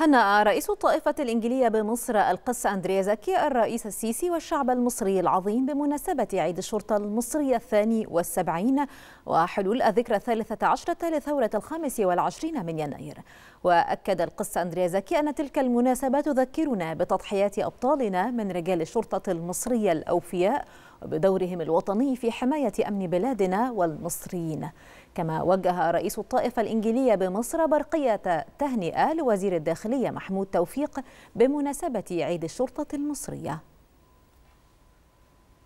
هنأ رئيس الطائفة الإنجليزية بمصر القس أندريا زكي الرئيس السيسي والشعب المصري العظيم بمناسبة عيد الشرطة المصرية الثاني والسبعين وحلول الذكرى الثالثة عشرة لثورة الخامس والعشرين من يناير وأكد القس أندريا زكي أن تلك المناسبة تذكرنا بتضحيات أبطالنا من رجال الشرطة المصرية الأوفياء وبدورهم الوطني في حماية أمن بلادنا والمصريين كما وجه رئيس الطائفة الإنجيلية بمصر برقية تهنئة لوزير الداخلية محمود توفيق بمناسبة عيد الشرطة المصرية